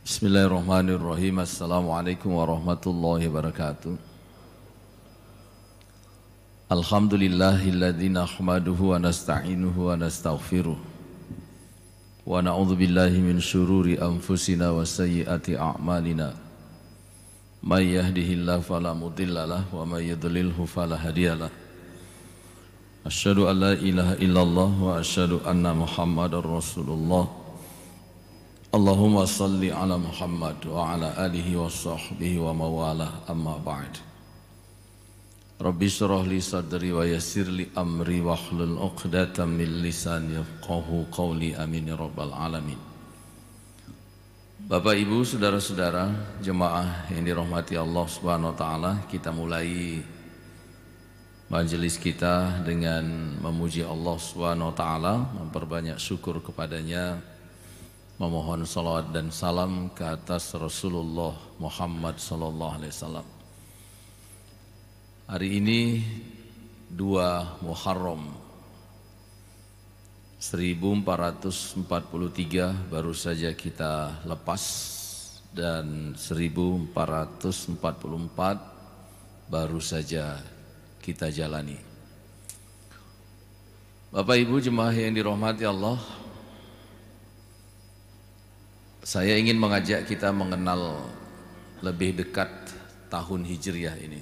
Bismillahirrahmanirrahim. Assalamualaikum warahmatullahi wabarakatuh. Alhamdulillahilladzi nahmaduhu wa nasta'inuhu wa nastaghfiruh. Wa na'udzu billahi min syururi anfusina wa sayyiati a'malina. May yahdihillahu fala mudhillalah wa may yudlilhu fala hadiyalah. Asyhadu an la ilaha illallah wa asyhadu anna Muhammadar Rasulullah. Allahumma salli ala Muhammad wa ala alihi wa sahbihi wa mawala amma ba'd Rabbi surah li sadri wa yasir li amri wa hlul uqdatan min lisan yafqahu qawli amin ya rabbal alamin Bapak Ibu, saudara-saudara, jemaah yang dirahmati Allah Subhanahu wa taala, kita mulai majelis kita dengan memuji Allah Subhanahu wa taala, memperbanyak syukur kepadanya memohon salawat dan salam ke atas Rasulullah Muhammad sallallahu alaihi wasallam. Hari ini 2 Muharram 1443 baru saja kita lepas dan 1444 baru saja kita jalani. Bapak Ibu jemaah yang dirahmati Allah, saya ingin mengajak kita mengenal lebih dekat tahun Hijriah ini.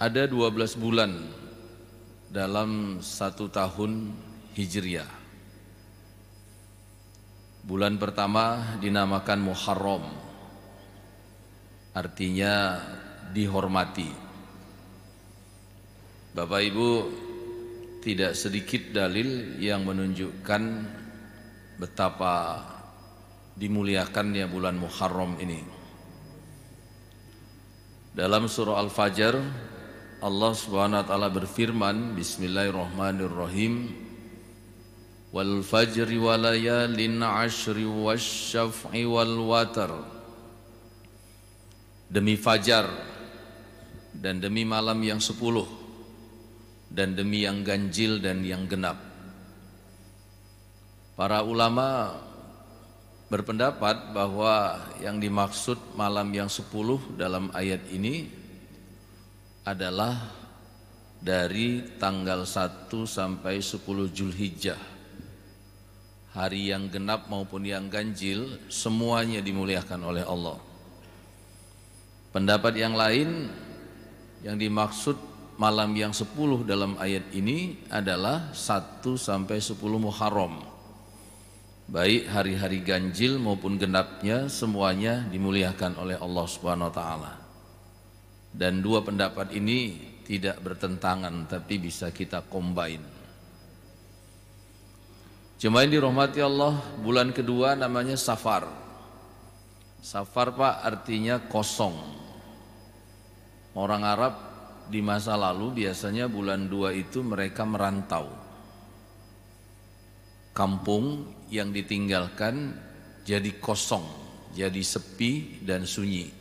Ada 12 bulan dalam satu tahun Hijriah. Bulan pertama dinamakan Muharram. Artinya dihormati. Bapak Ibu, tidak sedikit dalil yang menunjukkan betapa dimuliakannya bulan Muharram ini. Dalam surah Al-Fajr Allah Subhanahu wa taala berfirman Bismillahirrahmanirrahim Wal fajri wa layalin ashri wasyaf'i wal watar Demi fajar dan demi malam yang sepuluh dan demi yang ganjil dan yang genap. Para ulama berpendapat bahwa yang dimaksud malam yang sepuluh dalam ayat ini adalah dari tanggal 1 sampai 10 Julhijjah Hari yang genap maupun yang ganjil semuanya dimuliakan oleh Allah. Pendapat yang lain yang dimaksud malam yang 10 dalam ayat ini adalah 1 sampai 10 Muharram. Baik hari-hari ganjil maupun genapnya semuanya dimuliakan oleh Allah Subhanahu wa taala. Dan dua pendapat ini tidak bertentangan tapi bisa kita combine. Cuma yang dirahmati Allah, bulan kedua namanya Safar. Safar Pak artinya kosong. Orang Arab di masa lalu biasanya bulan dua itu mereka merantau. Kampung yang ditinggalkan jadi kosong, jadi sepi dan sunyi.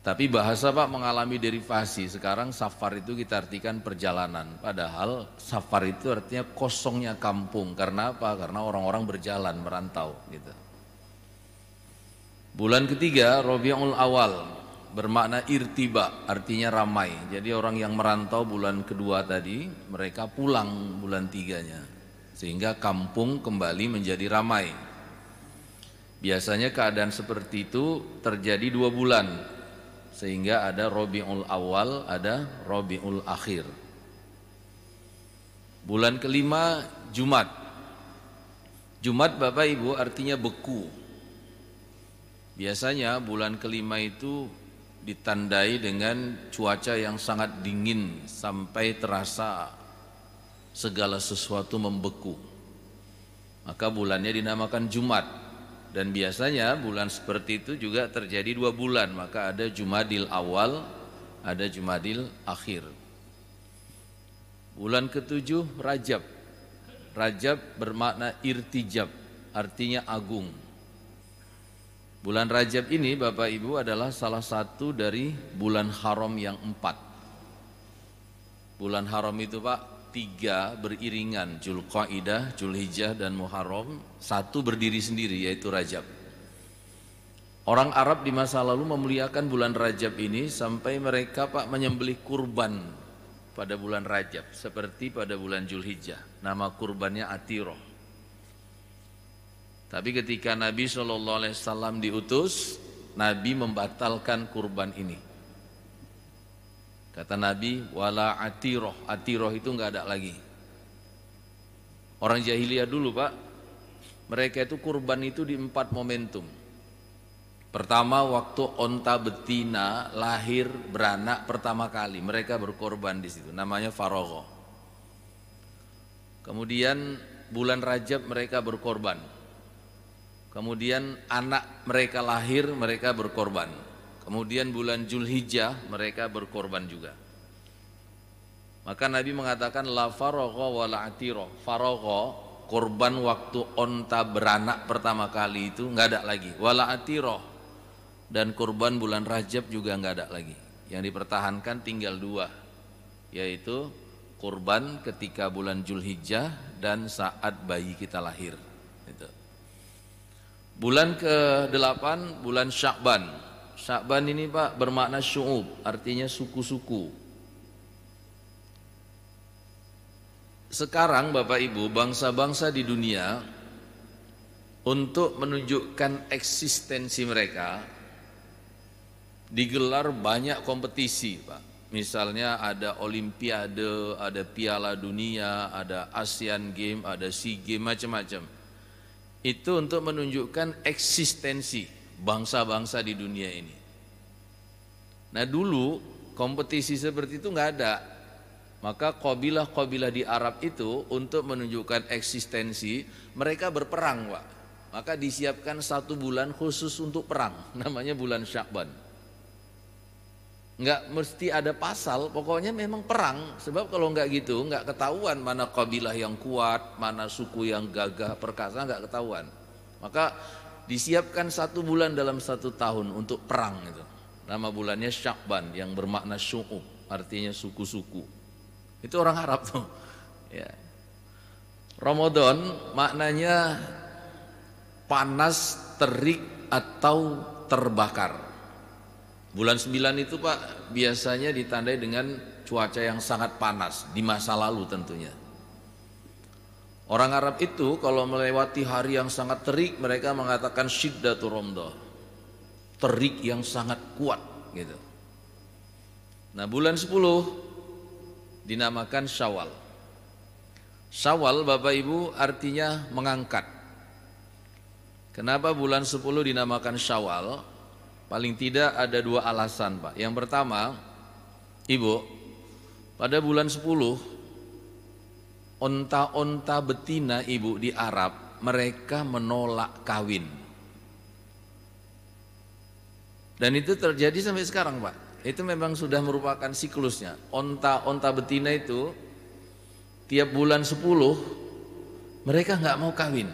Tapi bahasa Pak mengalami derivasi. Sekarang safar itu kita artikan perjalanan. Padahal safar itu artinya kosongnya kampung. Karena apa? Karena orang-orang berjalan, merantau gitu. Bulan ketiga Robiul Awal bermakna irtiba artinya ramai jadi orang yang merantau bulan kedua tadi mereka pulang bulan tiganya sehingga kampung kembali menjadi ramai biasanya keadaan seperti itu terjadi dua bulan sehingga ada Robiul Awal ada Robiul Akhir bulan kelima Jumat Jumat Bapak Ibu artinya beku Biasanya bulan kelima itu ditandai dengan cuaca yang sangat dingin sampai terasa segala sesuatu membeku. Maka bulannya dinamakan Jumat dan biasanya bulan seperti itu juga terjadi dua bulan maka ada Jumadil awal ada Jumadil akhir. Bulan ketujuh Rajab. Rajab bermakna irtijab artinya agung Bulan Rajab ini Bapak Ibu adalah salah satu dari bulan haram yang empat Bulan haram itu Pak tiga beriringan Julqaidah, Julhijjah dan Muharram Satu berdiri sendiri yaitu Rajab Orang Arab di masa lalu memuliakan bulan Rajab ini Sampai mereka Pak menyembelih kurban pada bulan Rajab Seperti pada bulan Julhijjah Nama kurbannya Atiroh tapi ketika Nabi Shallallahu Alaihi Wasallam diutus, Nabi membatalkan kurban ini. Kata Nabi, wala atiroh, atiroh itu nggak ada lagi. Orang jahiliyah dulu pak, mereka itu kurban itu di empat momentum. Pertama waktu onta betina lahir beranak pertama kali mereka berkorban di situ namanya farogo. Kemudian bulan Rajab mereka berkorban Kemudian anak mereka lahir, mereka berkorban. Kemudian bulan Julhijjah mereka berkorban juga. Maka Nabi mengatakan la faragha wa la atiro. Faragha korban waktu onta beranak pertama kali itu nggak ada lagi. la atiro dan korban bulan Rajab juga nggak ada lagi. Yang dipertahankan tinggal dua, yaitu korban ketika bulan Julhijjah dan saat bayi kita lahir. Itu. Bulan ke-8 bulan Syakban. Syakban ini Pak bermakna syu'ub, artinya suku-suku. Sekarang Bapak Ibu, bangsa-bangsa di dunia untuk menunjukkan eksistensi mereka digelar banyak kompetisi, Pak. Misalnya ada olimpiade, ada piala dunia, ada ASEAN Games, ada SEA Games macam-macam itu untuk menunjukkan eksistensi bangsa-bangsa di dunia ini. Nah dulu kompetisi seperti itu nggak ada, maka kabilah-kabilah di Arab itu untuk menunjukkan eksistensi mereka berperang, pak. Maka disiapkan satu bulan khusus untuk perang, namanya bulan Syakban nggak mesti ada pasal, pokoknya memang perang. Sebab kalau nggak gitu, nggak ketahuan mana kabilah yang kuat, mana suku yang gagah, perkasa, nggak ketahuan. Maka disiapkan satu bulan dalam satu tahun untuk perang itu. Nama bulannya Syakban yang bermakna suku artinya suku-suku. Itu orang Arab tuh. Ya. Ramadan maknanya panas, terik atau terbakar. Bulan 9 itu Pak biasanya ditandai dengan cuaca yang sangat panas di masa lalu tentunya. Orang Arab itu kalau melewati hari yang sangat terik mereka mengatakan syiddatu romdo. Terik yang sangat kuat gitu. Nah bulan 10 dinamakan syawal. Syawal Bapak Ibu artinya mengangkat. Kenapa bulan 10 dinamakan syawal? Paling tidak ada dua alasan Pak Yang pertama Ibu Pada bulan 10 Onta-onta betina ibu di Arab Mereka menolak kawin Dan itu terjadi sampai sekarang Pak Itu memang sudah merupakan siklusnya Onta-onta betina itu Tiap bulan 10 Mereka nggak mau kawin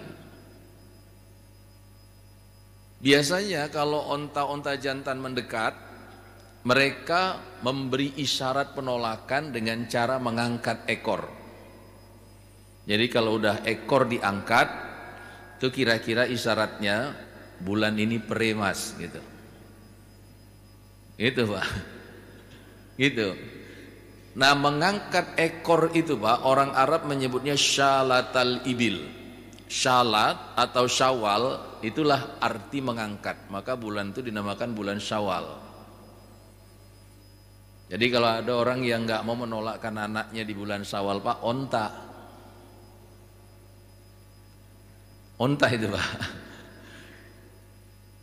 Biasanya kalau onta-onta jantan mendekat, mereka memberi isyarat penolakan dengan cara mengangkat ekor. Jadi kalau udah ekor diangkat, itu kira-kira isyaratnya bulan ini premas, gitu. Gitu Pak. Gitu. Nah mengangkat ekor itu Pak, orang Arab menyebutnya syalatal ibil. Syalat atau syawal Itulah arti mengangkat. Maka bulan itu dinamakan bulan Syawal. Jadi kalau ada orang yang nggak mau menolakkan anaknya di bulan Syawal, Pak, onta. Onta itu, Pak.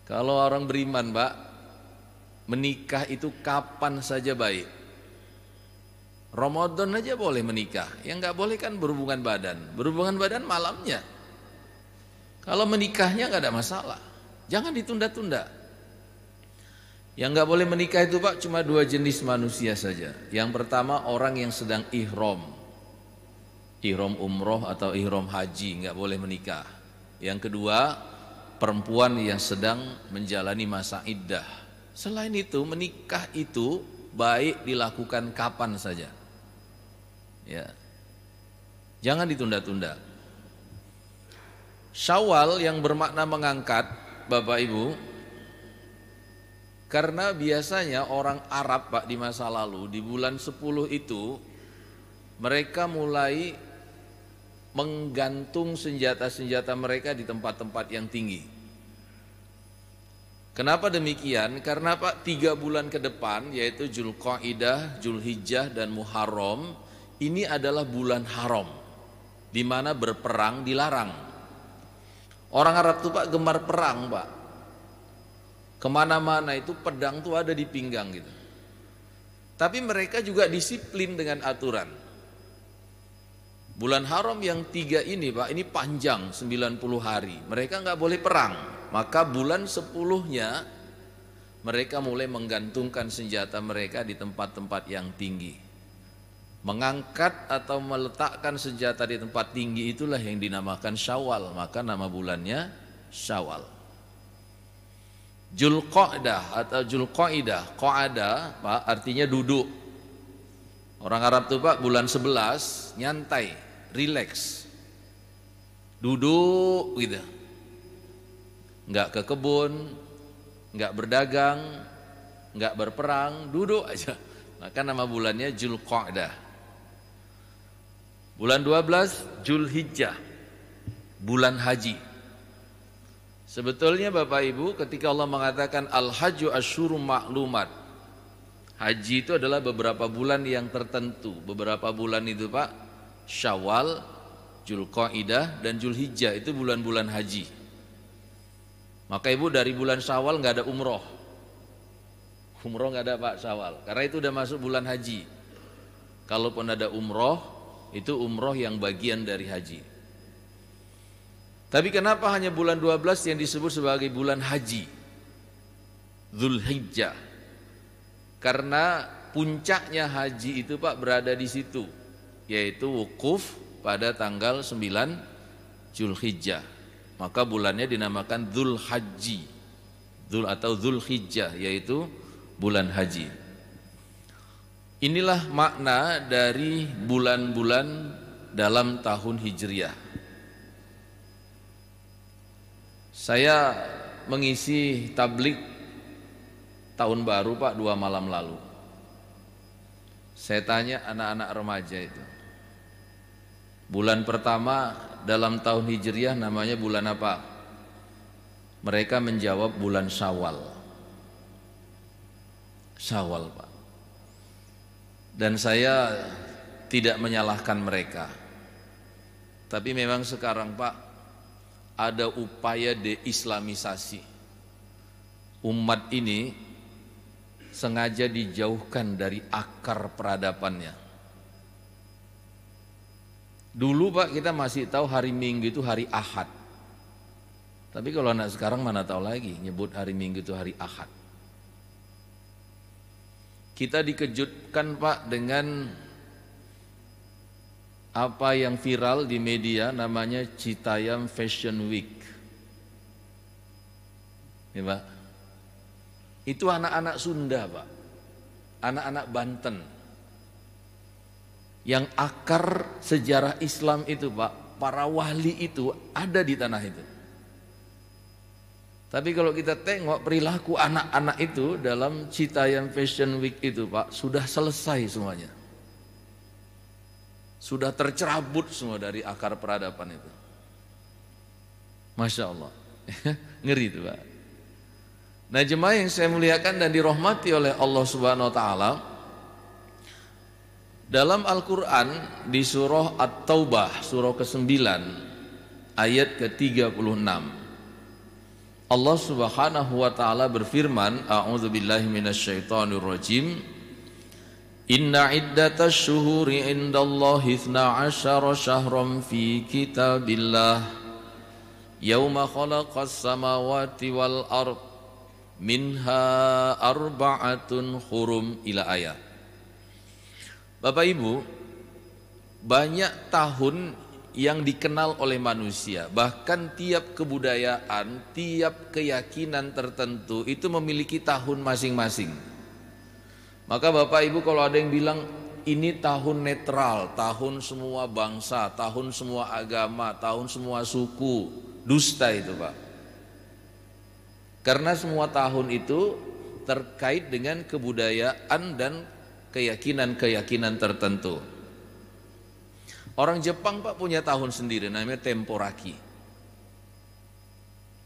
Kalau orang beriman, Pak, menikah itu kapan saja baik. Ramadan aja boleh menikah. Yang nggak boleh kan berhubungan badan. Berhubungan badan malamnya. Kalau menikahnya nggak ada masalah, jangan ditunda-tunda. Yang nggak boleh menikah itu pak cuma dua jenis manusia saja. Yang pertama orang yang sedang ihrom, ihrom umroh atau ihrom haji nggak boleh menikah. Yang kedua perempuan yang sedang menjalani masa iddah. Selain itu menikah itu baik dilakukan kapan saja. Ya, jangan ditunda-tunda. Syawal yang bermakna mengangkat Bapak Ibu Karena biasanya orang Arab Pak di masa lalu di bulan 10 itu Mereka mulai menggantung senjata-senjata mereka di tempat-tempat yang tinggi Kenapa demikian? Karena Pak tiga bulan ke depan yaitu Julqaidah, Julhijjah dan Muharram ini adalah bulan haram di mana berperang dilarang. Orang Arab tuh pak gemar perang pak. Kemana-mana itu pedang tuh ada di pinggang gitu. Tapi mereka juga disiplin dengan aturan. Bulan haram yang tiga ini pak, ini panjang 90 hari. Mereka nggak boleh perang. Maka bulan sepuluhnya mereka mulai menggantungkan senjata mereka di tempat-tempat yang tinggi. Mengangkat atau meletakkan senjata di tempat tinggi itulah yang dinamakan Syawal, maka nama bulannya Syawal. Julqa'dah atau Julqa'idah, Qa'ada Pak artinya duduk. Orang Arab itu, Pak bulan 11 nyantai, relax. Duduk gitu. Enggak ke kebun, enggak berdagang, enggak berperang, duduk aja. Maka nama bulannya Julqa'dah. Bulan 12 Julhijjah bulan haji. Sebetulnya Bapak Ibu ketika Allah mengatakan al-hajju asyurum maklumat. Haji itu adalah beberapa bulan yang tertentu. Beberapa bulan itu Pak Syawal, Julqaidah dan Julhijjah itu bulan-bulan haji. Maka Ibu dari bulan Syawal nggak ada umroh. Umroh nggak ada Pak Syawal karena itu udah masuk bulan haji. Kalaupun ada umroh itu umroh yang bagian dari haji. Tapi kenapa hanya bulan 12 yang disebut sebagai bulan haji? Zulhijjah. Karena puncaknya haji itu Pak berada di situ, yaitu wukuf pada tanggal 9 Zulhijjah. Maka bulannya dinamakan Zulhaji. Zul atau Zulhijjah yaitu bulan haji. Inilah makna dari bulan-bulan dalam tahun Hijriah. Saya mengisi tablik tahun baru Pak dua malam lalu. Saya tanya anak-anak remaja itu. Bulan pertama dalam tahun Hijriah namanya bulan apa? Mereka menjawab bulan Syawal. Syawal Pak dan saya tidak menyalahkan mereka. Tapi memang sekarang Pak ada upaya deislamisasi. Umat ini sengaja dijauhkan dari akar peradabannya. Dulu Pak kita masih tahu hari Minggu itu hari Ahad. Tapi kalau anak sekarang mana tahu lagi nyebut hari Minggu itu hari Ahad. Kita dikejutkan Pak dengan apa yang viral di media namanya Citayam Fashion Week. Ya Pak. Itu anak-anak Sunda Pak. Anak-anak Banten. Yang akar sejarah Islam itu Pak, para wali itu ada di tanah itu. Tapi kalau kita tengok perilaku anak-anak itu dalam cita yang Fashion Week itu Pak, sudah selesai semuanya. Sudah tercerabut semua dari akar peradaban itu. Masya Allah. Ngeri itu Pak. Nah jemaah yang saya muliakan dan dirahmati oleh Allah Subhanahu Wa Taala dalam Al-Quran di surah At-Taubah surah ke-9 ayat ke-36 Allah Subhanahu wa taala berfirman, a'udzubillahi rajim. Inna iddatash shuhuri indallahi 12 syahran fi kitabillah. Yauma khalaqas samawati wal ard minha arba'atun hurum ila ayat. Bapak Ibu, banyak tahun yang dikenal oleh manusia. Bahkan tiap kebudayaan, tiap keyakinan tertentu itu memiliki tahun masing-masing. Maka Bapak Ibu kalau ada yang bilang ini tahun netral, tahun semua bangsa, tahun semua agama, tahun semua suku, dusta itu Pak. Karena semua tahun itu terkait dengan kebudayaan dan keyakinan-keyakinan tertentu. Orang Jepang Pak punya tahun sendiri namanya Temporaki.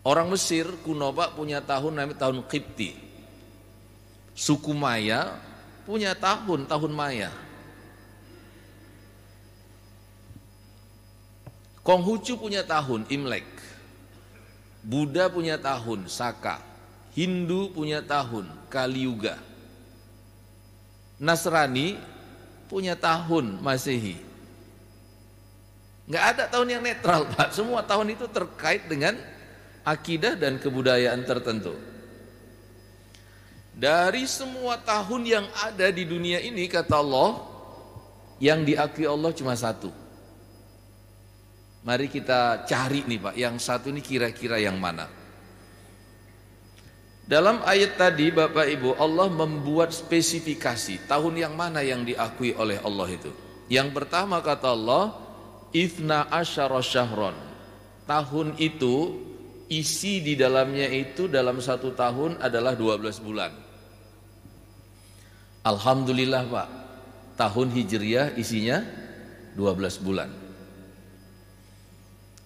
Orang Mesir kuno Pak punya tahun namanya tahun Kipti. Suku Maya punya tahun, tahun Maya. Konghucu punya tahun, Imlek. Buddha punya tahun, Saka. Hindu punya tahun, Kaliuga. Nasrani punya tahun Masehi. Nggak ada tahun yang netral Pak. Semua tahun itu terkait dengan akidah dan kebudayaan tertentu. Dari semua tahun yang ada di dunia ini kata Allah yang diakui Allah cuma satu. Mari kita cari nih Pak, yang satu ini kira-kira yang mana? Dalam ayat tadi Bapak Ibu Allah membuat spesifikasi tahun yang mana yang diakui oleh Allah itu. Yang pertama kata Allah, Ithna asyara syahron Tahun itu isi di dalamnya itu dalam satu tahun adalah 12 bulan Alhamdulillah Pak Tahun Hijriah isinya 12 bulan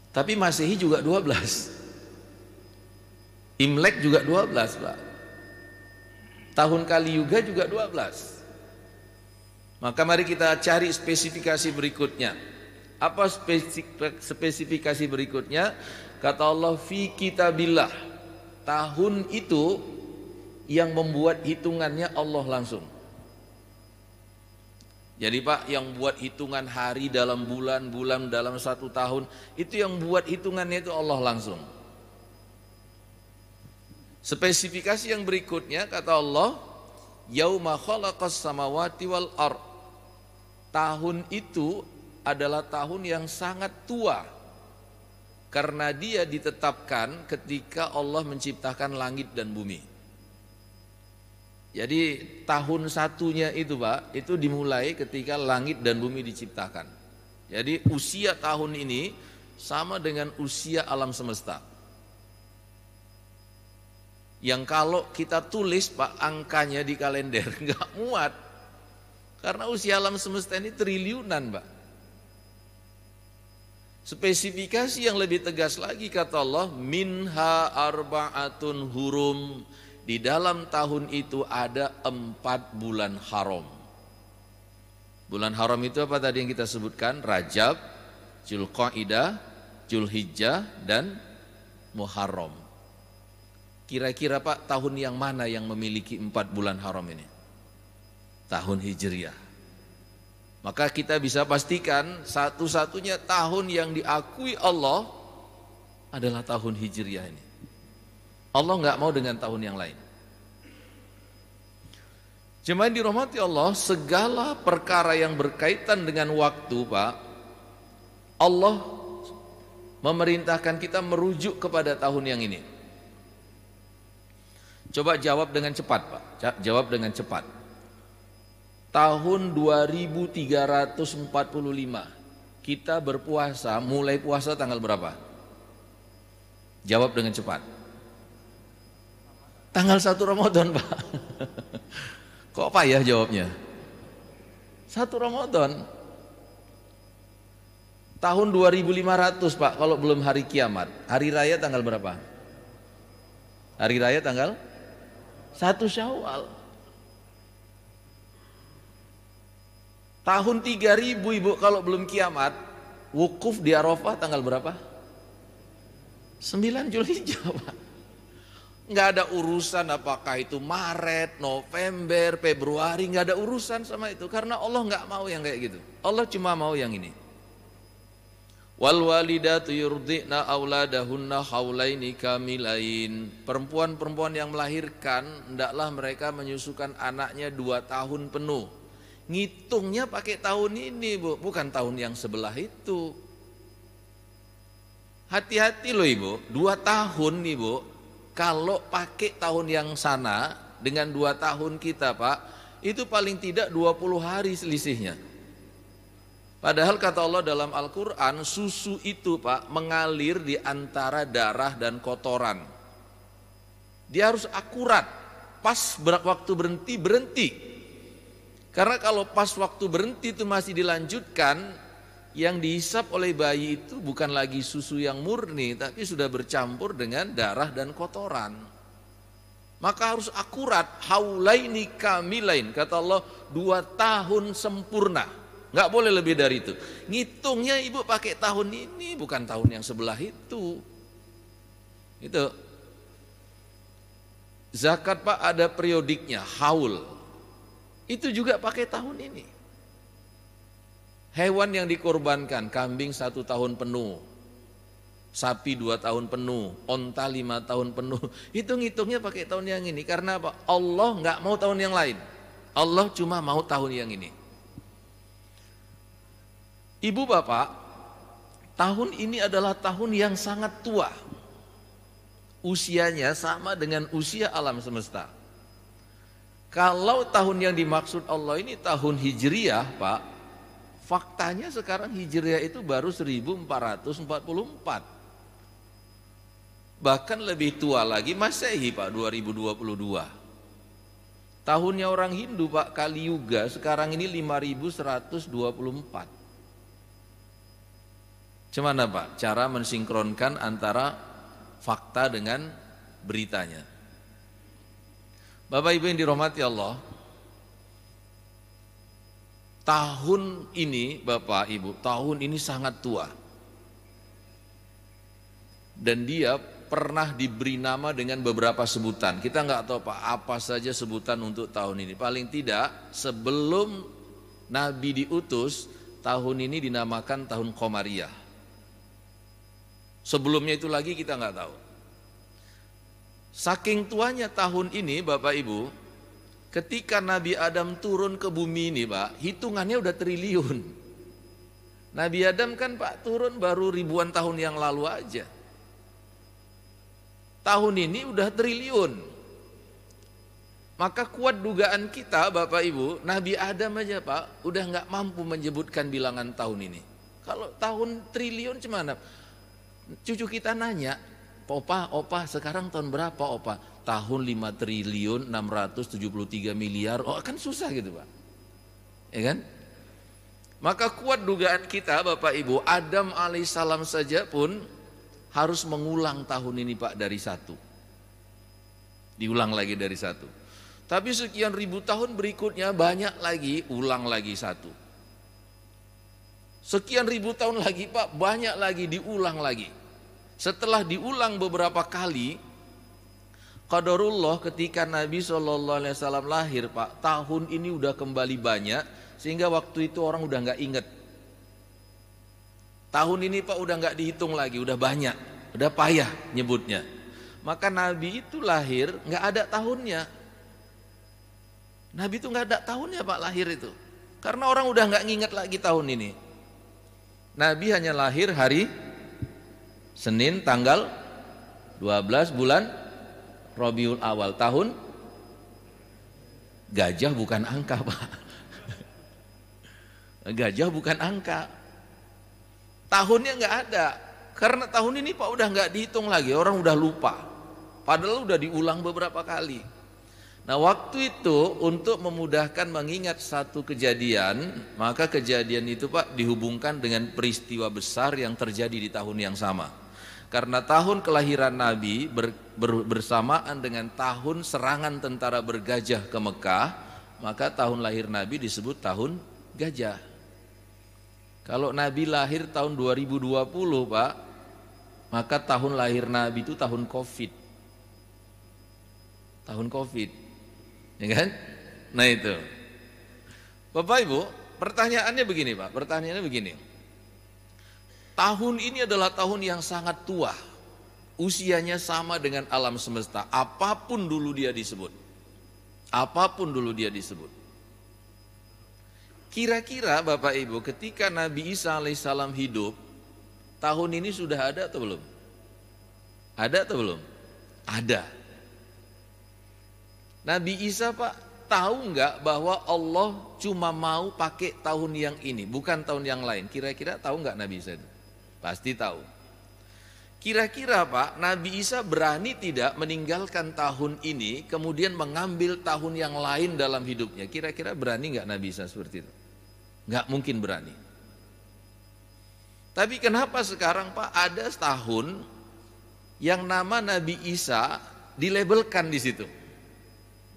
Tapi Masehi juga 12 Imlek juga 12 Pak Tahun Kali Yuga juga 12 Maka mari kita cari spesifikasi berikutnya apa spesifikasi berikutnya? Kata Allah fi kitabillah. Tahun itu yang membuat hitungannya Allah langsung. Jadi Pak yang buat hitungan hari dalam bulan, bulan dalam satu tahun Itu yang buat hitungannya itu Allah langsung Spesifikasi yang berikutnya kata Allah Yauma khalaqas samawati wal ar Tahun itu adalah tahun yang sangat tua karena dia ditetapkan ketika Allah menciptakan langit dan bumi. Jadi tahun satunya itu Pak, itu dimulai ketika langit dan bumi diciptakan. Jadi usia tahun ini sama dengan usia alam semesta. Yang kalau kita tulis Pak angkanya di kalender nggak muat. Karena usia alam semesta ini triliunan Pak. Spesifikasi yang lebih tegas lagi kata Allah, minha arbaatun hurum. Di dalam tahun itu ada empat bulan haram. Bulan haram itu apa tadi yang kita sebutkan? Rajab, Julqaidah, Julhijjah, dan Muharram. Kira-kira Pak tahun yang mana yang memiliki empat bulan haram ini? Tahun Hijriah. Maka kita bisa pastikan satu-satunya tahun yang diakui Allah adalah tahun Hijriah ini. Allah nggak mau dengan tahun yang lain. Jemaah dirahmati Allah, segala perkara yang berkaitan dengan waktu, Pak, Allah memerintahkan kita merujuk kepada tahun yang ini. Coba jawab dengan cepat, Pak. Jawab dengan cepat tahun 2345 kita berpuasa mulai puasa tanggal berapa? Jawab dengan cepat. Tanggal 1 Ramadan, Pak. Kok payah jawabnya? 1 Ramadan. Tahun 2500, Pak, kalau belum hari kiamat. Hari raya tanggal berapa? Hari raya tanggal 1 Syawal. Tahun 3000 ibu kalau belum kiamat, wukuf di Arafah tanggal berapa? 9 Juli Pak. Nggak ada urusan apakah itu Maret, November, Februari, nggak ada urusan sama itu. Karena Allah nggak mau yang kayak gitu. Allah cuma mau yang ini. Wal walidatu yurdi'na auladahunna haulaini kamilain. Perempuan-perempuan yang melahirkan hendaklah mereka menyusukan anaknya dua tahun penuh. Ngitungnya pakai tahun ini bu, bukan tahun yang sebelah itu. Hati-hati loh ibu, dua tahun nih bu, kalau pakai tahun yang sana dengan dua tahun kita pak, itu paling tidak 20 hari selisihnya. Padahal kata Allah dalam Al-Quran, susu itu pak mengalir di antara darah dan kotoran. Dia harus akurat, pas waktu berhenti, berhenti. Karena kalau pas waktu berhenti itu masih dilanjutkan, yang dihisap oleh bayi itu bukan lagi susu yang murni, tapi sudah bercampur dengan darah dan kotoran. Maka harus akurat, haulaini kamilain, kata Allah, dua tahun sempurna. Nggak boleh lebih dari itu. Ngitungnya ibu pakai tahun ini, bukan tahun yang sebelah itu. Itu. Zakat pak ada periodiknya, haul. Itu juga pakai tahun ini. Hewan yang dikorbankan, kambing satu tahun penuh, sapi dua tahun penuh, onta lima tahun penuh. Hitung-hitungnya pakai tahun yang ini. Karena apa? Allah nggak mau tahun yang lain. Allah cuma mau tahun yang ini. Ibu bapak, tahun ini adalah tahun yang sangat tua. Usianya sama dengan usia alam semesta. Kalau tahun yang dimaksud Allah ini tahun Hijriah, Pak, faktanya sekarang Hijriah itu baru 1444. Bahkan lebih tua lagi Masehi, Pak, 2022. Tahunnya orang Hindu, Pak, Kali Yuga sekarang ini 5124. Cuman apa? Cara mensinkronkan antara fakta dengan beritanya. Bapak Ibu yang dirahmati Allah, tahun ini Bapak Ibu, tahun ini sangat tua. Dan dia pernah diberi nama dengan beberapa sebutan. Kita nggak tahu Pak apa saja sebutan untuk tahun ini. Paling tidak sebelum Nabi diutus, tahun ini dinamakan tahun Komariah. Sebelumnya itu lagi kita nggak tahu. Saking tuanya tahun ini Bapak Ibu, ketika Nabi Adam turun ke bumi ini Pak, hitungannya udah triliun. Nabi Adam kan Pak turun baru ribuan tahun yang lalu aja. Tahun ini udah triliun. Maka kuat dugaan kita Bapak Ibu, Nabi Adam aja Pak udah nggak mampu menyebutkan bilangan tahun ini. Kalau tahun triliun cuman cucu kita nanya, Opa, opa, sekarang tahun berapa opa? Tahun 5 triliun 673 miliar. Oh, kan susah gitu, Pak. Ya kan? Maka kuat dugaan kita Bapak Ibu, Adam alaihissalam saja pun harus mengulang tahun ini Pak dari satu. Diulang lagi dari satu. Tapi sekian ribu tahun berikutnya banyak lagi, ulang lagi satu. Sekian ribu tahun lagi Pak, banyak lagi diulang lagi. Setelah diulang beberapa kali, Qadarullah ketika Nabi Shallallahu Alaihi Wasallam lahir, Pak, tahun ini udah kembali banyak sehingga waktu itu orang udah nggak inget. Tahun ini Pak udah nggak dihitung lagi, udah banyak, udah payah nyebutnya. Maka Nabi itu lahir nggak ada tahunnya. Nabi itu nggak ada tahunnya Pak lahir itu, karena orang udah nggak nginget lagi tahun ini. Nabi hanya lahir hari Senin tanggal 12 bulan Robiul Awal tahun Gajah bukan angka Pak Gajah bukan angka Tahunnya nggak ada Karena tahun ini Pak udah nggak dihitung lagi Orang udah lupa Padahal udah diulang beberapa kali Nah waktu itu untuk memudahkan mengingat satu kejadian Maka kejadian itu Pak dihubungkan dengan peristiwa besar yang terjadi di tahun yang sama karena tahun kelahiran Nabi ber, ber, bersamaan dengan tahun serangan tentara bergajah ke Mekah, maka tahun lahir Nabi disebut tahun gajah. Kalau Nabi lahir tahun 2020, Pak, maka tahun lahir Nabi itu tahun Covid. Tahun Covid. Ya kan? Nah itu. Bapak Ibu, pertanyaannya begini, Pak. Pertanyaannya begini. Tahun ini adalah tahun yang sangat tua. Usianya sama dengan alam semesta. Apapun dulu dia disebut. Apapun dulu dia disebut. Kira-kira Bapak Ibu ketika Nabi Isa alaihissalam hidup, tahun ini sudah ada atau belum? Ada atau belum? Ada. Nabi Isa Pak tahu nggak bahwa Allah cuma mau pakai tahun yang ini, bukan tahun yang lain. Kira-kira tahu nggak Nabi Isa itu? Pasti tahu. Kira-kira Pak, Nabi Isa berani tidak meninggalkan tahun ini kemudian mengambil tahun yang lain dalam hidupnya? Kira-kira berani nggak Nabi Isa seperti itu? Nggak mungkin berani. Tapi kenapa sekarang Pak ada tahun yang nama Nabi Isa dilabelkan di situ?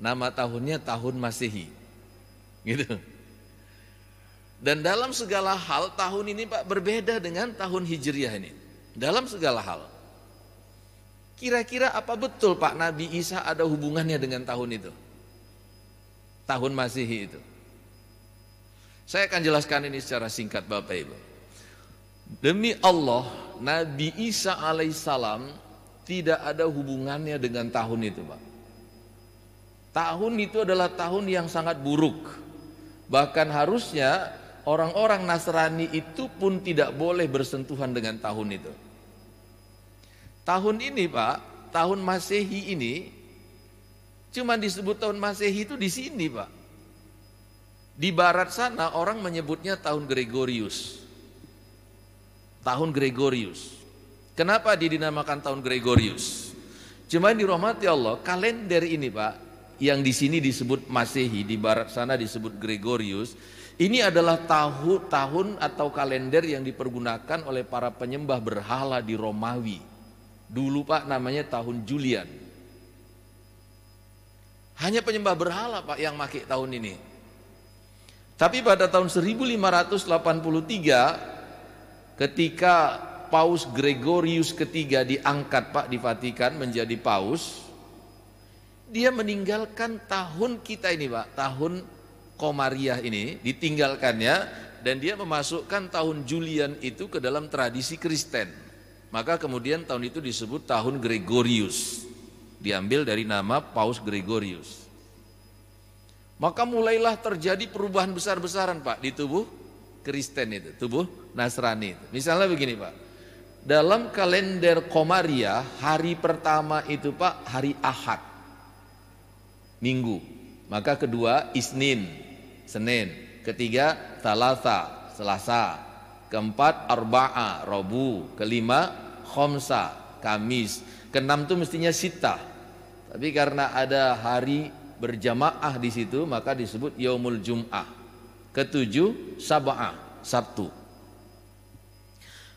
Nama tahunnya tahun Masehi. Gitu. Dan dalam segala hal tahun ini Pak berbeda dengan tahun Hijriah ini. Dalam segala hal. Kira-kira apa betul Pak Nabi Isa ada hubungannya dengan tahun itu? Tahun Masehi itu. Saya akan jelaskan ini secara singkat Bapak Ibu. Demi Allah, Nabi Isa alaihissalam tidak ada hubungannya dengan tahun itu Pak. Tahun itu adalah tahun yang sangat buruk. Bahkan harusnya orang-orang Nasrani itu pun tidak boleh bersentuhan dengan tahun itu. Tahun ini Pak, tahun Masehi ini cuman disebut tahun Masehi itu di sini Pak. Di barat sana orang menyebutnya tahun Gregorius. Tahun Gregorius. Kenapa dinamakan tahun Gregorius? Cuma dirahmati Allah, kalender ini Pak, yang di sini disebut Masehi, di barat sana disebut Gregorius. Ini adalah tahun tahun atau kalender yang dipergunakan oleh para penyembah berhala di Romawi. Dulu Pak namanya tahun Julian. Hanya penyembah berhala Pak yang pakai tahun ini. Tapi pada tahun 1583 ketika Paus Gregorius ketiga diangkat Pak di Vatikan menjadi Paus dia meninggalkan tahun kita ini Pak, tahun Komariah ini ditinggalkannya dan dia memasukkan tahun Julian itu ke dalam tradisi Kristen. Maka kemudian tahun itu disebut tahun Gregorius. Diambil dari nama Paus Gregorius. Maka mulailah terjadi perubahan besar-besaran Pak di tubuh Kristen itu, tubuh Nasrani itu. Misalnya begini Pak, dalam kalender Komariah hari pertama itu Pak hari Ahad minggu. Maka kedua Isnin, Senin. Ketiga Talasa, Selasa. Keempat Arba'a, Rabu. Kelima Khomsa, Kamis. Keenam itu mestinya Sita. Tapi karena ada hari berjamaah di situ maka disebut Yaumul Jum'ah. Ketujuh Sab'ah, Sabtu.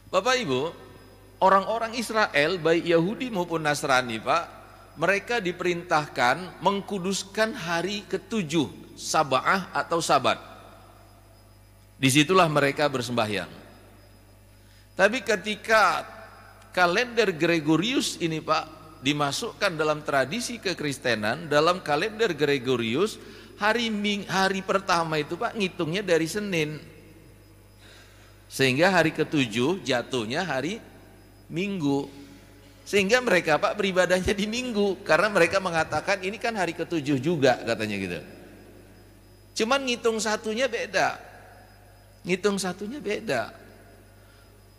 Bapak Ibu, orang-orang Israel baik Yahudi maupun Nasrani Pak mereka diperintahkan mengkuduskan hari ketujuh Sabah atau Sabat. Disitulah mereka bersembahyang. Tapi ketika kalender Gregorius ini Pak dimasukkan dalam tradisi kekristenan dalam kalender Gregorius hari Ming, hari pertama itu Pak ngitungnya dari Senin. Sehingga hari ketujuh jatuhnya hari Minggu. Sehingga mereka Pak beribadahnya di minggu karena mereka mengatakan ini kan hari ketujuh juga katanya gitu. Cuman ngitung satunya beda. Ngitung satunya beda.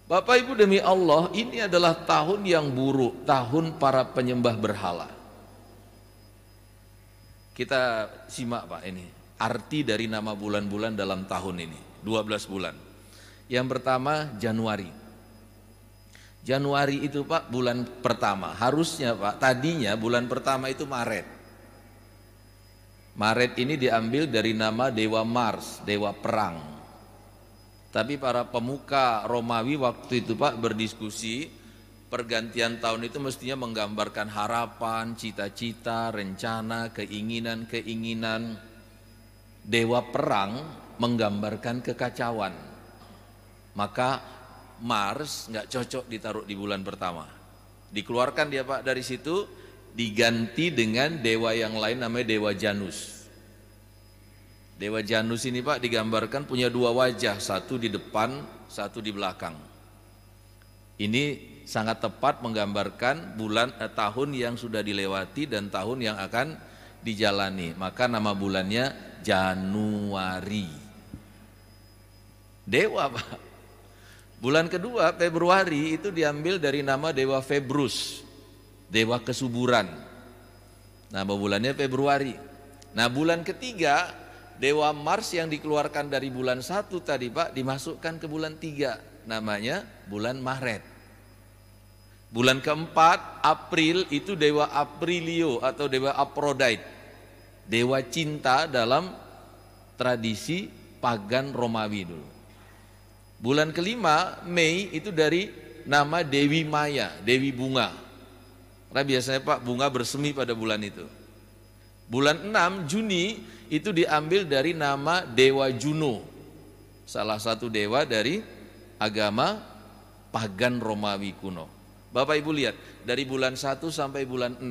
Bapak Ibu demi Allah, ini adalah tahun yang buruk, tahun para penyembah berhala. Kita simak Pak ini, arti dari nama bulan-bulan dalam tahun ini, 12 bulan. Yang pertama Januari. Januari itu Pak bulan pertama. Harusnya Pak, tadinya bulan pertama itu Maret. Maret ini diambil dari nama dewa Mars, dewa perang. Tapi para pemuka Romawi waktu itu Pak berdiskusi pergantian tahun itu mestinya menggambarkan harapan, cita-cita, rencana, keinginan-keinginan. Dewa perang menggambarkan kekacauan. Maka Mars nggak cocok ditaruh di bulan pertama. Dikeluarkan dia Pak dari situ, diganti dengan dewa yang lain namanya dewa Janus. Dewa Janus ini Pak digambarkan punya dua wajah, satu di depan, satu di belakang. Ini sangat tepat menggambarkan bulan eh, tahun yang sudah dilewati dan tahun yang akan dijalani. Maka nama bulannya Januari. Dewa Pak Bulan kedua Februari itu diambil dari nama dewa Februs, dewa kesuburan. Nama bulannya Februari. Nah bulan ketiga dewa Mars yang dikeluarkan dari bulan satu tadi Pak dimasukkan ke bulan tiga, namanya bulan Maret. Bulan keempat April itu dewa Aprilio atau dewa Aphrodite, dewa cinta dalam tradisi pagan Romawi dulu. Bulan kelima, Mei itu dari nama Dewi Maya, Dewi Bunga. Karena biasanya Pak bunga bersemi pada bulan itu. Bulan 6 Juni itu diambil dari nama Dewa Juno. Salah satu dewa dari agama pagan Romawi kuno. Bapak Ibu lihat, dari bulan 1 sampai bulan 6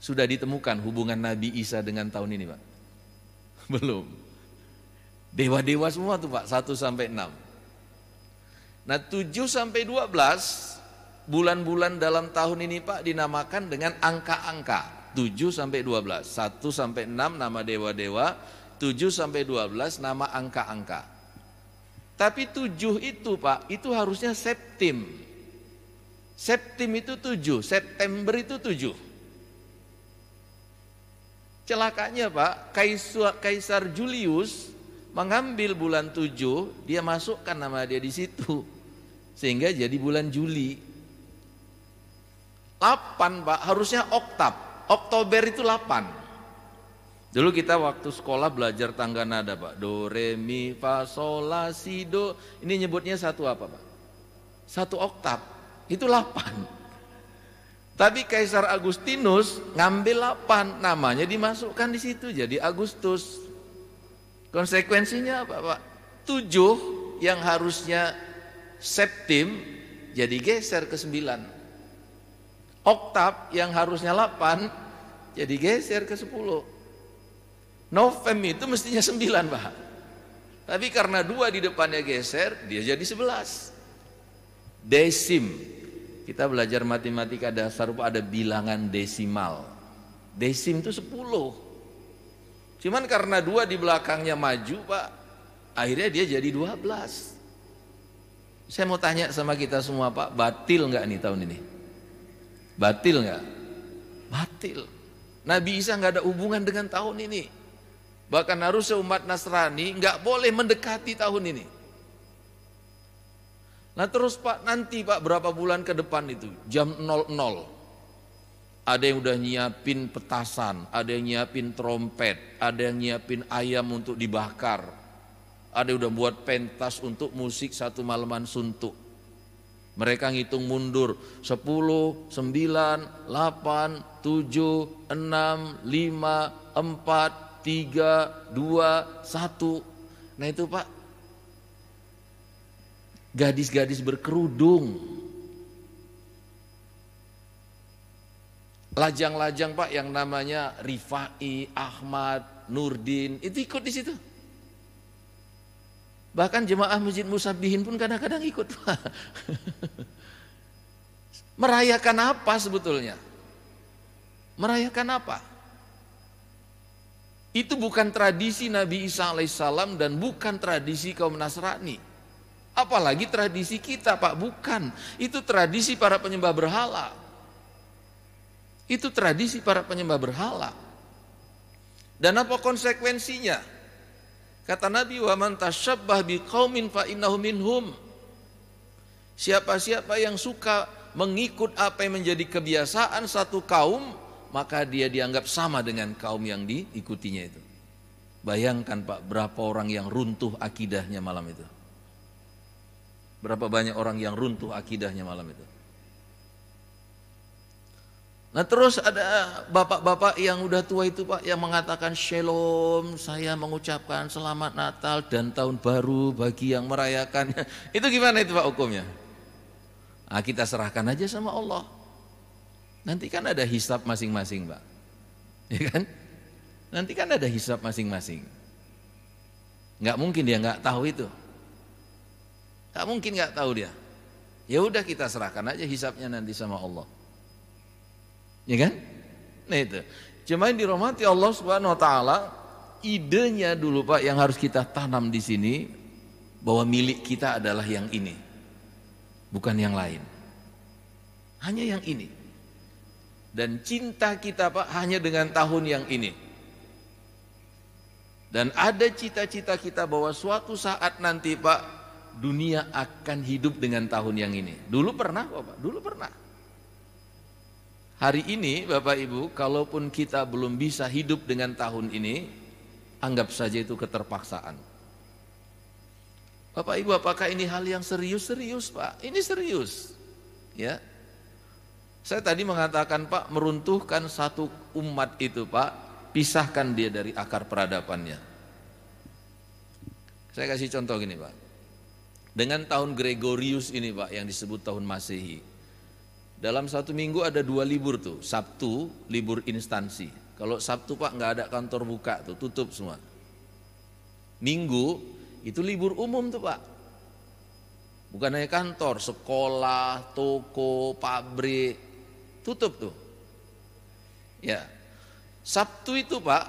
sudah ditemukan hubungan Nabi Isa dengan tahun ini, Pak. Belum. Dewa-dewa semua tuh Pak, 1 sampai 6. Nah 7 sampai 12 bulan-bulan dalam tahun ini Pak dinamakan dengan angka-angka. 7 sampai 12, 1 sampai 6 nama dewa-dewa, 7 sampai 12 nama angka-angka. Tapi 7 itu Pak, itu harusnya Septim. Septim itu 7, September itu 7. Celakanya Pak, Kaisar, Kaisar Julius mengambil bulan tujuh dia masukkan nama dia di situ sehingga jadi bulan Juli 8 Pak harusnya oktab Oktober itu 8 dulu kita waktu sekolah belajar tangga nada Pak do re mi fa sol la si do ini nyebutnya satu apa Pak satu oktab itu 8 tapi Kaisar Agustinus ngambil 8 namanya dimasukkan di situ jadi Agustus Konsekuensinya apa Pak? Tujuh yang harusnya septim jadi geser ke sembilan. Oktav yang harusnya delapan jadi geser ke sepuluh. Novem itu mestinya sembilan Pak. Tapi karena dua di depannya geser, dia jadi sebelas. Desim, kita belajar matematika dasar ada bilangan desimal. Desim itu sepuluh Cuman karena dua di belakangnya maju Pak, akhirnya dia jadi dua belas. Saya mau tanya sama kita semua Pak, batil nggak nih tahun ini? Batil nggak? Batil. Nabi Isa nggak ada hubungan dengan tahun ini. Bahkan harus umat Nasrani nggak boleh mendekati tahun ini. Nah terus Pak nanti Pak berapa bulan ke depan itu jam 00 ada yang udah nyiapin petasan, ada yang nyiapin trompet, ada yang nyiapin ayam untuk dibakar. Ada yang udah buat pentas untuk musik satu malaman suntuk. Mereka ngitung mundur 10, 9, 8, 7, 6, 5, 4, 3, 2, 1. Nah itu Pak, gadis-gadis berkerudung Lajang-lajang Pak yang namanya Rifai, Ahmad, Nurdin itu ikut di situ. Bahkan jemaah Masjid Musabihin pun kadang-kadang ikut. pak. Merayakan apa sebetulnya? Merayakan apa? Itu bukan tradisi Nabi Isa alaihissalam dan bukan tradisi kaum Nasrani. Apalagi tradisi kita, Pak, bukan. Itu tradisi para penyembah berhala. Itu tradisi para penyembah berhala. Dan apa konsekuensinya? Kata Nabi, "Wa man tasyabbah biqaumin fa innahu minhum." Siapa-siapa yang suka mengikut apa yang menjadi kebiasaan satu kaum, maka dia dianggap sama dengan kaum yang diikutinya itu. Bayangkan Pak, berapa orang yang runtuh akidahnya malam itu? Berapa banyak orang yang runtuh akidahnya malam itu? Nah terus ada bapak-bapak yang udah tua itu Pak yang mengatakan shalom, saya mengucapkan selamat Natal dan tahun baru bagi yang merayakannya. Itu gimana itu Pak hukumnya? Nah, kita serahkan aja sama Allah. Nanti kan ada hisap masing-masing Pak. Ya kan? Nanti kan ada hisap masing-masing. Nggak mungkin dia nggak tahu itu. Nggak mungkin nggak tahu dia. Ya udah kita serahkan aja hisapnya nanti sama Allah. Ya kan? Nah itu. Cuma yang dirahmati Allah Subhanahu wa taala, idenya dulu Pak yang harus kita tanam di sini bahwa milik kita adalah yang ini. Bukan yang lain. Hanya yang ini. Dan cinta kita Pak hanya dengan tahun yang ini. Dan ada cita-cita kita bahwa suatu saat nanti Pak dunia akan hidup dengan tahun yang ini. Dulu pernah Bapak, dulu pernah. Hari ini Bapak Ibu, kalaupun kita belum bisa hidup dengan tahun ini, anggap saja itu keterpaksaan. Bapak Ibu, apakah ini hal yang serius-serius, Pak? Ini serius. Ya. Saya tadi mengatakan, Pak, meruntuhkan satu umat itu, Pak, pisahkan dia dari akar peradabannya. Saya kasih contoh gini, Pak. Dengan tahun Gregorius ini, Pak, yang disebut tahun Masehi dalam satu minggu ada dua libur tuh, Sabtu libur instansi. Kalau Sabtu Pak nggak ada kantor buka tuh, tutup semua. Minggu itu libur umum tuh Pak. Bukan hanya kantor, sekolah, toko, pabrik, tutup tuh. Ya, Sabtu itu Pak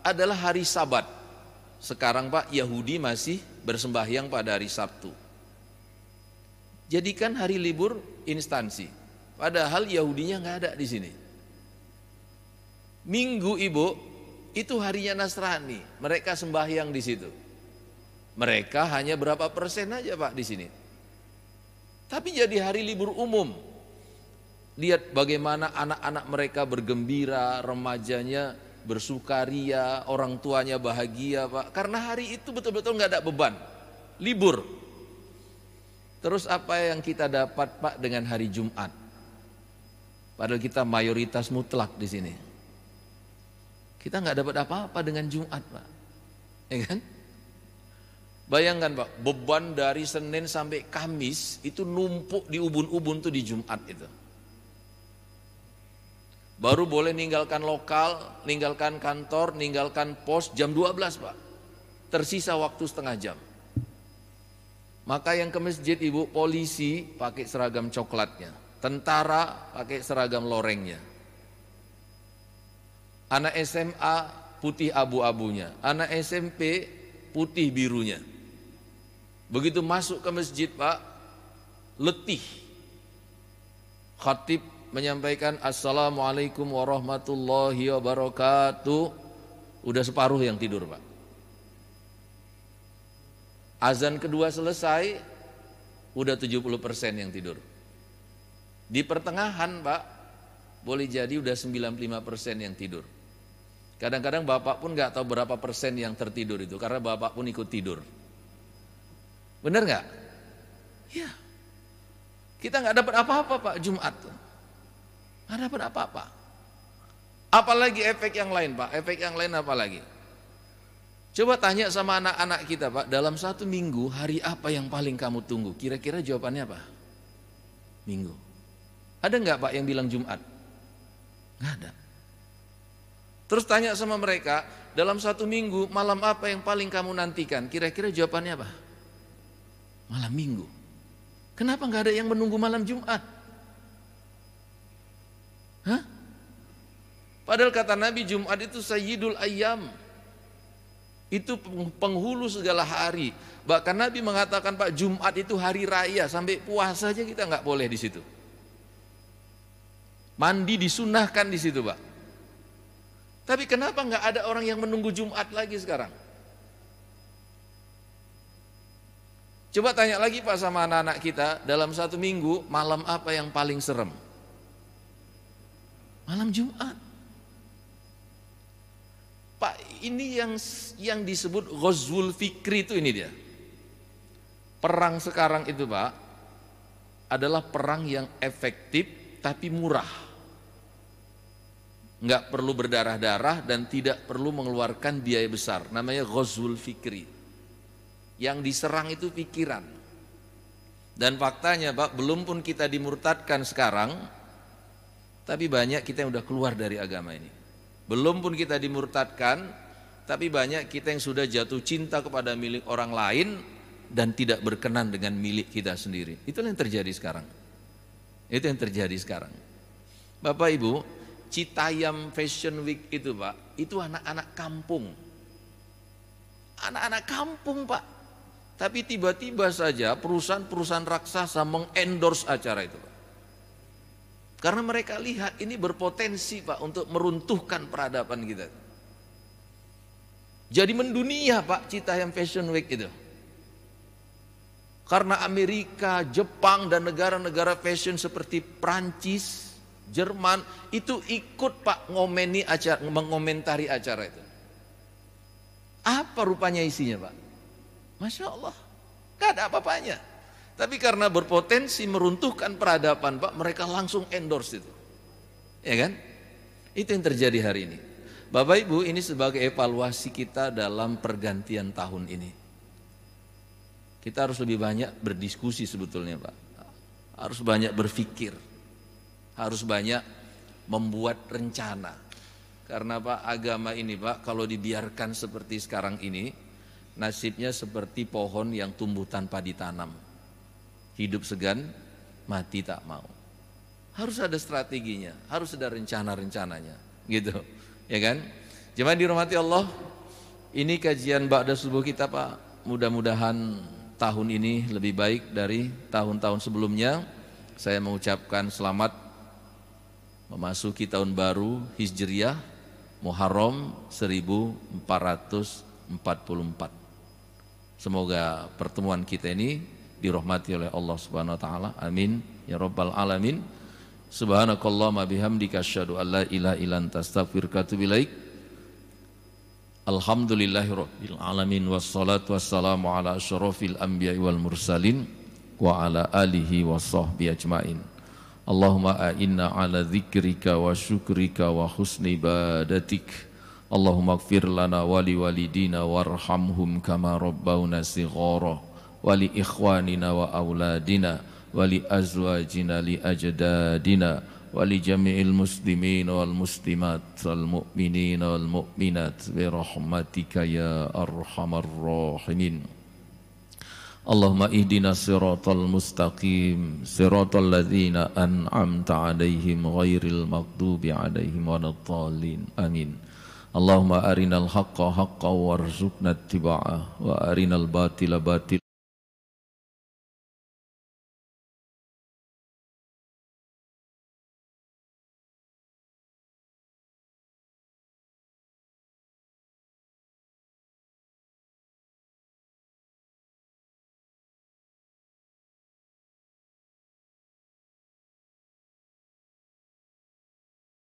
adalah hari Sabat. Sekarang Pak Yahudi masih bersembahyang pada hari Sabtu. Jadikan hari libur instansi. Padahal Yahudinya nggak ada di sini. Minggu ibu itu harinya Nasrani, mereka sembahyang di situ. Mereka hanya berapa persen aja pak di sini. Tapi jadi hari libur umum. Lihat bagaimana anak-anak mereka bergembira, remajanya bersukaria, orang tuanya bahagia pak. Karena hari itu betul-betul nggak ada beban, libur. Terus apa yang kita dapat pak dengan hari Jumat? Padahal kita mayoritas mutlak di sini. Kita nggak dapat apa-apa dengan Jumat, Pak. Ya kan? Bayangkan Pak, beban dari Senin sampai Kamis itu numpuk di ubun-ubun tuh di Jumat itu. Baru boleh ninggalkan lokal, ninggalkan kantor, ninggalkan pos jam 12 Pak. Tersisa waktu setengah jam. Maka yang ke masjid ibu polisi pakai seragam coklatnya tentara pakai seragam lorengnya. Anak SMA putih abu-abunya, anak SMP putih birunya. Begitu masuk ke masjid, Pak, letih. Khatib menyampaikan Assalamualaikum warahmatullahi wabarakatuh. Udah separuh yang tidur, Pak. Azan kedua selesai, udah 70% yang tidur. Di pertengahan Pak, boleh jadi udah 95% yang tidur. Kadang-kadang bapak pun gak tahu berapa persen yang tertidur itu karena bapak pun ikut tidur. Bener gak? Ya. Kita gak dapat apa-apa pak Jumat. Nggak dapat apa-apa. Apalagi efek yang lain pak. Efek yang lain apa lagi? Coba tanya sama anak-anak kita pak. Dalam satu minggu hari apa yang paling kamu tunggu? Kira-kira jawabannya apa? Minggu. Ada nggak Pak yang bilang Jumat? Nggak ada. Terus tanya sama mereka, dalam satu minggu malam apa yang paling kamu nantikan? Kira-kira jawabannya apa? Malam minggu. Kenapa nggak ada yang menunggu malam Jumat? Hah? Padahal kata Nabi Jumat itu sayyidul ayam, Itu penghulu segala hari. Bahkan Nabi mengatakan Pak Jumat itu hari raya sampai puasa aja kita nggak boleh di situ. Mandi disunahkan di situ, Pak. Tapi kenapa nggak ada orang yang menunggu Jumat lagi sekarang? Coba tanya lagi Pak sama anak-anak kita, dalam satu minggu malam apa yang paling serem? Malam Jumat. Pak, ini yang yang disebut Ghazwul Fikri itu ini dia. Perang sekarang itu, Pak, adalah perang yang efektif tapi murah nggak perlu berdarah-darah dan tidak perlu mengeluarkan biaya besar. Namanya ghazul fikri. Yang diserang itu pikiran. Dan faktanya Pak, belum pun kita dimurtadkan sekarang, tapi banyak kita yang sudah keluar dari agama ini. Belum pun kita dimurtadkan, tapi banyak kita yang sudah jatuh cinta kepada milik orang lain dan tidak berkenan dengan milik kita sendiri. itu yang terjadi sekarang. Itu yang terjadi sekarang. Bapak Ibu, Citayam Fashion Week itu pak, itu anak-anak kampung. Anak-anak kampung pak. Tapi tiba-tiba saja perusahaan-perusahaan raksasa mengendorse acara itu pak. Karena mereka lihat ini berpotensi pak untuk meruntuhkan peradaban kita. Jadi mendunia pak Citayam Fashion Week itu. Karena Amerika, Jepang dan negara-negara fashion seperti Prancis, Jerman itu ikut Pak ngomeni acara mengomentari acara itu. Apa rupanya isinya Pak? Masya Allah, gak ada apa-apanya. Tapi karena berpotensi meruntuhkan peradaban Pak, mereka langsung endorse itu. Ya kan? Itu yang terjadi hari ini. Bapak Ibu ini sebagai evaluasi kita dalam pergantian tahun ini. Kita harus lebih banyak berdiskusi sebetulnya Pak. Harus banyak berpikir harus banyak membuat rencana. Karena Pak agama ini Pak kalau dibiarkan seperti sekarang ini nasibnya seperti pohon yang tumbuh tanpa ditanam. Hidup segan, mati tak mau. Harus ada strateginya, harus ada rencana-rencananya, gitu. Ya kan? Jemaah dirahmati Allah, ini kajian Ba'da subuh kita Pak. Mudah-mudahan tahun ini lebih baik dari tahun-tahun sebelumnya. Saya mengucapkan selamat memasuki tahun baru Hijriah Muharram 1444. Semoga pertemuan kita ini dirahmati oleh Allah Subhanahu wa taala. Amin ya rabbal alamin. Subhanakallahumma bihamdika asyhadu an la ilaha illa anta astaghfiruka wa Alhamdulillahirabbil alamin wassalatu wassalamu ala asyrofil anbiya'i wal mursalin wa ala alihi washabbi ajmain. اللهم أئنا على ذكرك وشكرك وحسن عبادتك اللهم اغفر لنا ولوالدينا وارحمهم كما ربونا صغارا ولإخواننا وأولادنا ولأزواجنا لأجدادنا ولجميع المسلمين والمسلمات والمؤمنين والمؤمنات برحمتك يا أرحم الراحمين اللهم اهدنا الصراط المستقيم صراط الذين انعمت عليهم غير المغضوب عليهم ولا الضالين امين اللهم ارنا الحق حقا وارزقنا اتباعه وارنا الباطل باطلا